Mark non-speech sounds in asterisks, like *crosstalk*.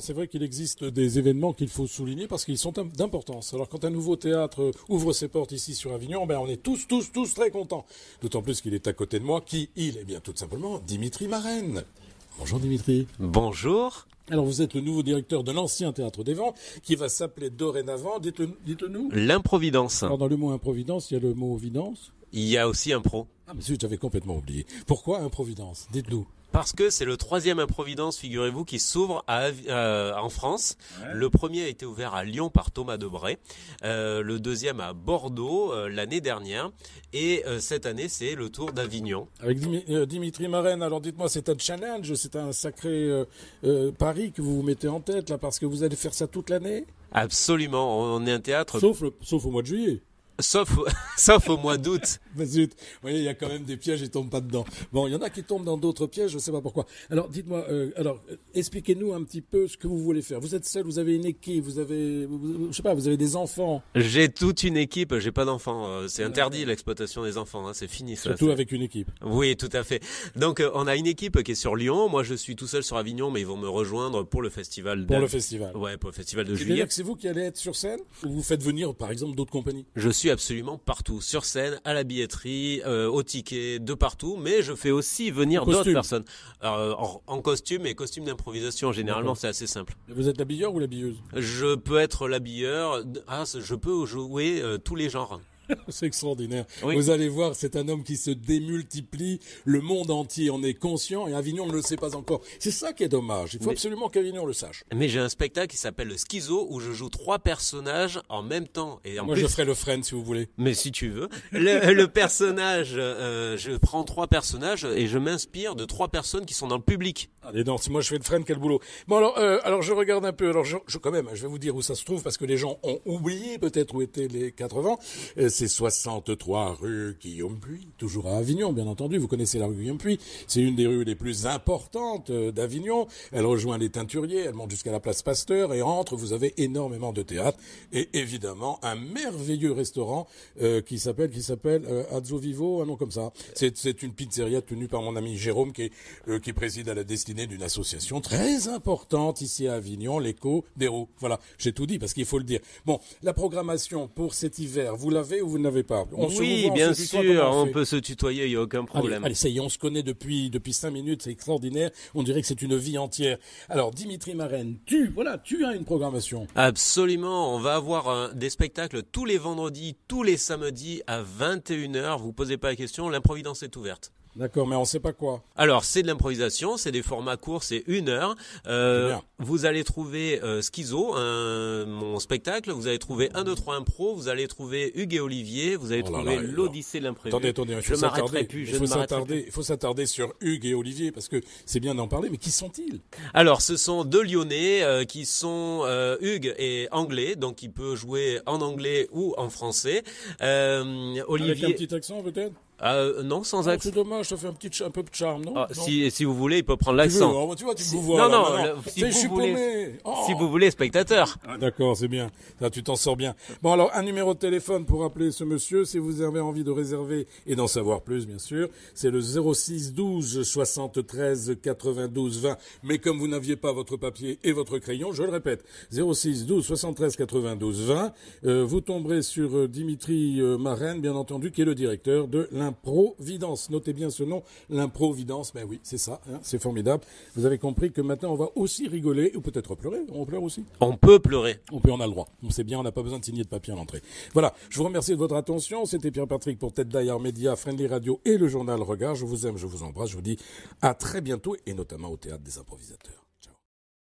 c'est vrai qu'il existe des événements qu'il faut souligner parce qu'ils sont d'importance. Alors, quand un nouveau théâtre ouvre ses portes ici sur Avignon, ben, on est tous, tous, tous très contents. D'autant plus qu'il est à côté de moi. Qui il est bien, tout simplement, Dimitri Marenne. Bonjour Dimitri. Bonjour. Alors vous êtes le nouveau directeur de l'ancien théâtre des Vents, qui va s'appeler dorénavant, dites-nous. L'improvidence. Alors dans le mot improvidence, il y a le mot vidence. Il y a aussi impro. Ah mais j'avais complètement oublié. Pourquoi improvidence Dites-nous parce que c'est le troisième Improvidence, figurez-vous, qui s'ouvre euh, en France. Le premier a été ouvert à Lyon par Thomas Debray, euh, le deuxième à Bordeaux euh, l'année dernière, et cette année c'est le tour d'Avignon. Avec Dimitri Marraine, alors dites-moi, c'est un challenge, c'est un sacré pari que vous vous mettez en tête là, parce que vous allez faire ça toute l'année Absolument, on est un théâtre. Sauf, sauf au mois de juillet. Sauf, *laughs* sauf au mois d'août. *laughs* bah zut, vous voyez, il y a quand même des pièges, ils tombent pas dedans. Bon, il y en a qui tombent dans d'autres pièges, je sais pas pourquoi. Alors, dites-moi, euh, alors, euh, expliquez-nous un petit peu ce que vous voulez faire. Vous êtes seul, vous avez une équipe, vous avez, je sais pas, vous avez des enfants. J'ai toute une équipe, j'ai pas d'enfants. Euh, c'est interdit l'exploitation des enfants, hein, c'est fini ça. Surtout avec une équipe. Oui, tout à fait. Donc, euh, on a une équipe qui est sur Lyon. Moi, je suis tout seul sur Avignon, mais ils vont me rejoindre pour le festival. Pour le festival. Ouais, pour le festival de juillet. C'est vous qui allez être sur scène ou vous faites venir, par exemple, d'autres compagnies. Je suis absolument partout, sur scène, à la billetterie, euh, au ticket, de partout. Mais je fais aussi venir d'autres personnes euh, en, costume et costume d'improvisation. Généralement, c'est assez simple. vous êtes l'habilleur ou l'habilleuse Je peux être l'habilleur. Ah, je peux jouer euh, tous les genres. *laughs* c'est extraordinaire. Vous allez voir, c'est un homme qui se démultiplie. Le monde entier en est conscient et Avignon ne le sait pas encore. C'est ça qui est dommage. Il faut absolument qu'Avignon le sache. Mais j'ai un spectacle qui s'appelle le Schizo où je joue trois personnages en même temps. Et Moi, je ferai le frêne si vous voulez. Mais si tu veux. Le, *laughs* personnage, euh, je prends trois personnages et je m'inspire de trois personnes qui sont dans le public. Allez, non, si moi je fais le frêne, quel boulot. Bon, alors, euh, alors je regarde un peu. Alors, je, je, quand même, je vais vous dire où ça se trouve parce que les gens ont oublié peut-être où étaient les quatre vents. Euh, c'est 63 rue Guillaume-Puy, toujours à Avignon, bien entendu. Vous connaissez la rue Guillaume-Puy. C'est une des rues les plus importantes euh, d'Avignon. Elle rejoint les Teinturiers, elle monte jusqu'à la place Pasteur et entre, vous avez énormément de théâtre et évidemment un merveilleux restaurant euh, qui s'appelle qui s'appelle euh, Vivo, un nom comme ça. C'est une pizzeria tenue par mon ami Jérôme qui, préside à la destinée d'une association très importante ici à Avignon, l'écho Roues. Voilà, j'ai tout dit parce qu'il faut le dire. Bon, la programmation pour cet hiver, vous l'avez vous n'avez pas Oui, bien sûr, on, peut se tutoyer, il n'y a aucun problème. Allez, on se connaît depuis, depuis cinq minutes, c'est extraordinaire. On dirait que c'est une vie entière. Alors, Dimitri Marène, tu, voilà, tu as une programmation. Absolument, on va avoir des spectacles tous les vendredis, tous les samedis à 21h. Vous posez pas la question, l'improvidence est ouverte. D'accord, mais on sait pas quoi. Alors, c'est de l'improvisation, c'est des formats courts, c'est une heure. Euh, vous allez trouver euh, Schizo, mon spectacle, vous allez trouver 1, 2, 3 Impro, vous allez trouver Hugues et Olivier, vous allez oh trouver l'Odyssée de l'imprévu. Attendez, attendez, je ne s'attarder. Il faut il faut s'attarder sur Hugues et Olivier, parce que c'est bien d'en parler, mais qui sont-ils Alors, ce sont deux Lyonnais euh, qui sont Hugues et anglais, donc il peut jouer en anglais ou en français. Olivier... Avec un petit accent peut-être ah, euh, Non, sans ah, accent. C'est dommage, ça fait un, petit, un peu de charme, non, ah, Si, vous voulez, il peut prendre l'accent. Tu, veux, oh, tu vois, tu me vois. Non, non, si, vous voulez, si oh. vous voulez, spectateur. D'accord, c'est bien. Là, tu t'en sors bien. Bon, alors, un numéro de téléphone pour appeler ce monsieur, si vous avez envie de réserver et d'en savoir plus, bien sûr. C'est le 06 12 73 92 20. Mais comme vous n'aviez pas votre papier et votre crayon, je le répète, 06 12 73 92 20, vous tomberez sur euh, Dimitri euh, Marraine, bien entendu, qui est le directeur de l Providence. Notez bien ce nom, l'improvidence. Ben oui, c'est ça, hein, c'est formidable. Vous avez compris que maintenant on va aussi rigoler ou peut-être pleurer. On pleure aussi. On peut pleurer. On peut, on a le droit. On sait bien, on n'a pas besoin de signer de papier à l'entrée. Voilà. Je vous remercie de votre attention. C'était Pierre Patrick pour Tête d'Ailleurs Média, Friendly Radio et le journal Regard. Je vous aime, je vous embrasse. Je vous dis à très bientôt et notamment au théâtre des improvisateurs.